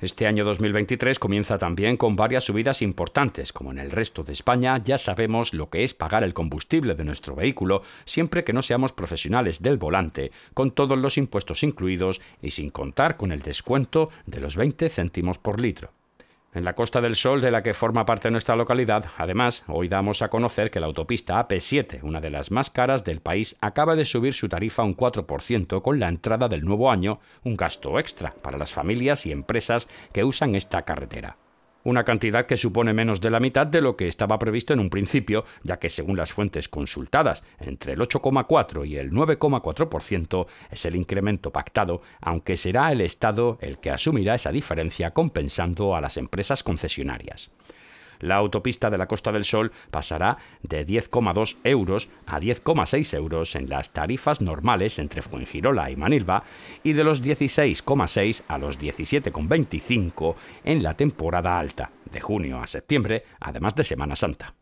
Este año 2023 comienza también con varias subidas importantes. Como en el resto de España, ya sabemos lo que es pagar el combustible de nuestro vehículo siempre que no seamos profesionales del volante, con todos los impuestos incluidos y sin contar con el descuento de los 20 céntimos por litro. En la Costa del Sol, de la que forma parte nuestra localidad, además, hoy damos a conocer que la autopista AP7, una de las más caras del país, acaba de subir su tarifa un 4% con la entrada del nuevo año, un gasto extra para las familias y empresas que usan esta carretera una cantidad que supone menos de la mitad de lo que estaba previsto en un principio, ya que según las fuentes consultadas, entre el 8,4 y el 9,4% es el incremento pactado, aunque será el Estado el que asumirá esa diferencia compensando a las empresas concesionarias. La autopista de la Costa del Sol pasará de 10,2 euros a 10,6 euros en las tarifas normales entre Fuengirola y Manilva y de los 16,6 a los 17,25 en la temporada alta, de junio a septiembre, además de Semana Santa.